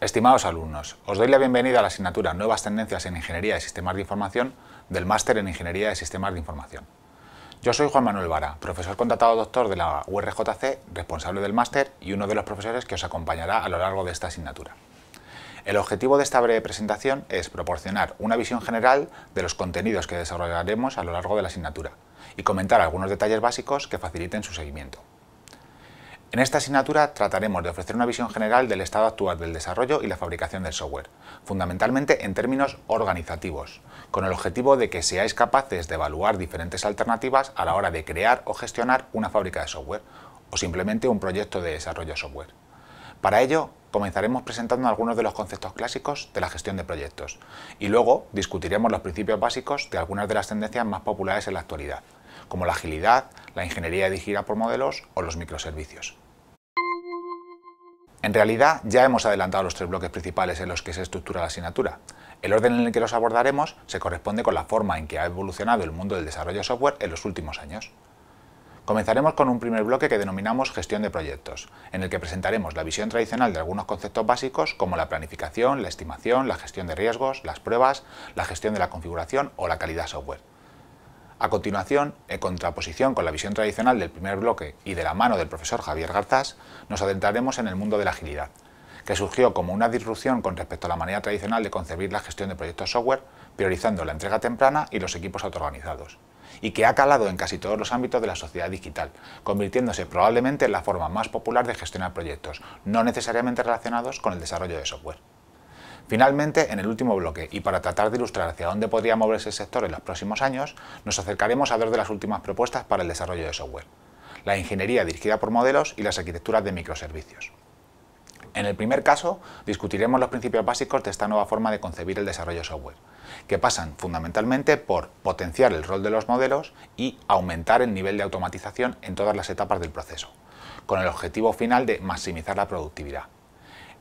Estimados alumnos, os doy la bienvenida a la asignatura Nuevas Tendencias en Ingeniería de Sistemas de Información del Máster en Ingeniería de Sistemas de Información. Yo soy Juan Manuel Vara, profesor contratado doctor de la URJC, responsable del máster y uno de los profesores que os acompañará a lo largo de esta asignatura. El objetivo de esta breve presentación es proporcionar una visión general de los contenidos que desarrollaremos a lo largo de la asignatura y comentar algunos detalles básicos que faciliten su seguimiento. En esta asignatura trataremos de ofrecer una visión general del estado actual del desarrollo y la fabricación del software, fundamentalmente en términos organizativos, con el objetivo de que seáis capaces de evaluar diferentes alternativas a la hora de crear o gestionar una fábrica de software, o simplemente un proyecto de desarrollo software. Para ello, comenzaremos presentando algunos de los conceptos clásicos de la gestión de proyectos, y luego discutiremos los principios básicos de algunas de las tendencias más populares en la actualidad como la agilidad, la ingeniería dirigida por modelos o los microservicios. En realidad ya hemos adelantado los tres bloques principales en los que se estructura la asignatura. El orden en el que los abordaremos se corresponde con la forma en que ha evolucionado el mundo del desarrollo de software en los últimos años. Comenzaremos con un primer bloque que denominamos gestión de proyectos, en el que presentaremos la visión tradicional de algunos conceptos básicos como la planificación, la estimación, la gestión de riesgos, las pruebas, la gestión de la configuración o la calidad software. A continuación, en contraposición con la visión tradicional del primer bloque y de la mano del profesor Javier Garzás, nos adentraremos en el mundo de la agilidad, que surgió como una disrupción con respecto a la manera tradicional de concebir la gestión de proyectos software, priorizando la entrega temprana y los equipos autoorganizados, y que ha calado en casi todos los ámbitos de la sociedad digital, convirtiéndose probablemente en la forma más popular de gestionar proyectos, no necesariamente relacionados con el desarrollo de software. Finalmente, en el último bloque, y para tratar de ilustrar hacia dónde podría moverse el sector en los próximos años, nos acercaremos a dos de las últimas propuestas para el desarrollo de software, la ingeniería dirigida por modelos y las arquitecturas de microservicios. En el primer caso, discutiremos los principios básicos de esta nueva forma de concebir el desarrollo software, que pasan fundamentalmente por potenciar el rol de los modelos y aumentar el nivel de automatización en todas las etapas del proceso, con el objetivo final de maximizar la productividad.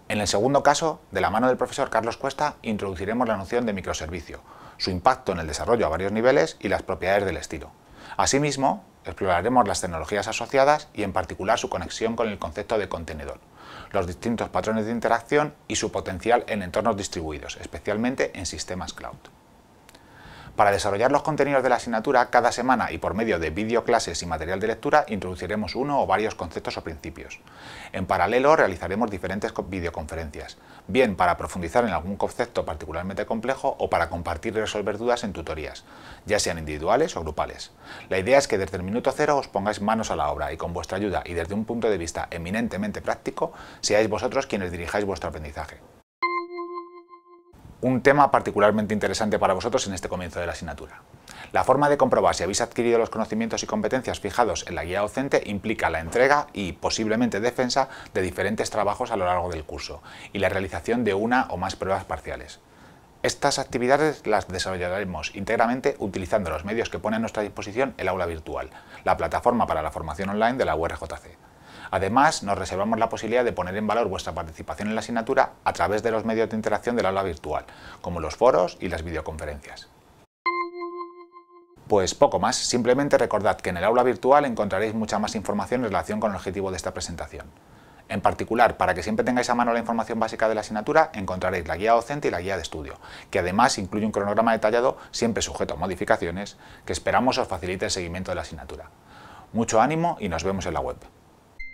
En el segundo caso, de la mano del profesor Carlos Cuesta, introduciremos la noción de microservicio, su impacto en el desarrollo a varios niveles y las propiedades del estilo. Asimismo, exploraremos las tecnologías asociadas y en particular su conexión con el concepto de contenedor, los distintos patrones de interacción y su potencial en entornos distribuidos, especialmente en sistemas cloud. Para desarrollar los contenidos de la asignatura, cada semana y por medio de videoclases y material de lectura introduciremos uno o varios conceptos o principios. En paralelo realizaremos diferentes videoconferencias, bien para profundizar en algún concepto particularmente complejo o para compartir y resolver dudas en tutorías, ya sean individuales o grupales. La idea es que desde el minuto cero os pongáis manos a la obra y con vuestra ayuda y desde un punto de vista eminentemente práctico, seáis vosotros quienes dirijáis vuestro aprendizaje un tema particularmente interesante para vosotros en este comienzo de la asignatura. La forma de comprobar si habéis adquirido los conocimientos y competencias fijados en la guía docente implica la entrega y posiblemente defensa de diferentes trabajos a lo largo del curso y la realización de una o más pruebas parciales. Estas actividades las desarrollaremos íntegramente utilizando los medios que pone a nuestra disposición el aula virtual, la plataforma para la formación online de la URJC. Además, nos reservamos la posibilidad de poner en valor vuestra participación en la asignatura a través de los medios de interacción del aula virtual, como los foros y las videoconferencias. Pues poco más, simplemente recordad que en el aula virtual encontraréis mucha más información en relación con el objetivo de esta presentación. En particular, para que siempre tengáis a mano la información básica de la asignatura, encontraréis la guía docente y la guía de estudio, que además incluye un cronograma detallado, siempre sujeto a modificaciones, que esperamos os facilite el seguimiento de la asignatura. Mucho ánimo y nos vemos en la web.